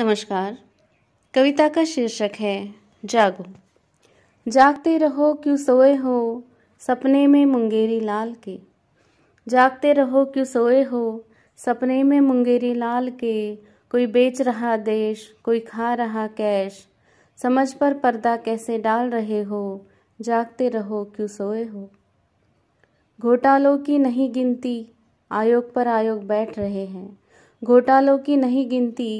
नमस्कार कविता का शीर्षक है जागो जागते रहो क्यों सोए हो सपने में मुंगेरी लाल के जागते रहो क्यों सोए हो सपने में मुंगेरी लाल के कोई बेच रहा देश कोई खा रहा कैश समझ पर पर्दा कैसे डाल रहे हो जागते रहो क्यों सोए हो घोटालों की नहीं गिनती आयोग पर आयोग बैठ रहे हैं घोटालों की नहीं गिनती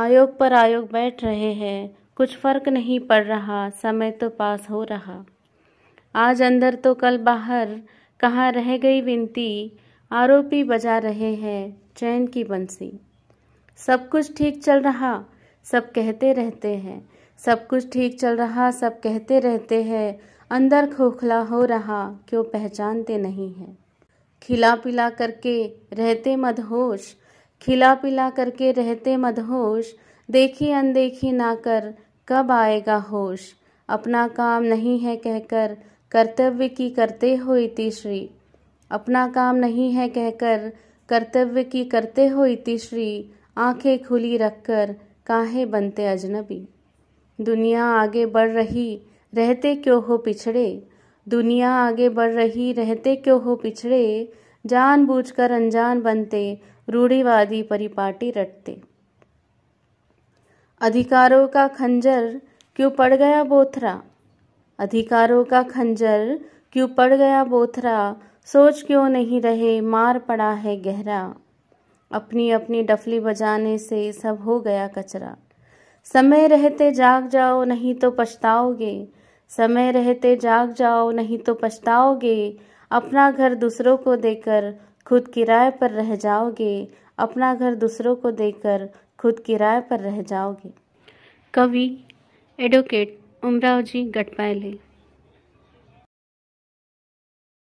आयोग पर आयोग बैठ रहे हैं कुछ फर्क नहीं पड़ रहा समय तो पास हो रहा आज अंदर तो कल बाहर कहाँ रह गई विनती आरोपी बजा रहे हैं चैन की बंसी सब कुछ ठीक चल रहा सब कहते रहते हैं सब कुछ ठीक चल रहा सब कहते रहते हैं अंदर खोखला हो रहा क्यों पहचानते नहीं हैं खिला पिला करके रहते मदहोश खिला पिला करके रहते मदहोश देखी अनदेखी ना कर कब आएगा होश अपना काम नहीं है कहकर कर्तव्य की करते हो इतिश्री अपना काम नहीं है कहकर कर्तव्य की करते हो इतिश्री आंखें खुली रखकर काहे बनते अजनबी दुनिया आगे बढ़ रही रहते क्यों हो पिछड़े दुनिया आगे बढ़ रही रहते क्यों हो पिछड़े जानबूझकर अनजान बनते रूढ़िवादी परिपाटी रटते अधिकारों का खंजर क्यों पड़ गया बोथरा अधिकारों का खंजर क्यों पड़ गया बोथरा सोच क्यों नहीं रहे मार पड़ा है गहरा अपनी अपनी डफली बजाने से सब हो गया कचरा समय रहते जाग जाओ नहीं तो पछताओगे समय रहते जाग जाओ नहीं तो पछताओगे अपना घर दूसरों को देकर खुद किराए पर रह जाओगे अपना घर दूसरों को देकर खुद किराए पर रह जाओगे कवि एडवोकेट उमराव जी गठपायले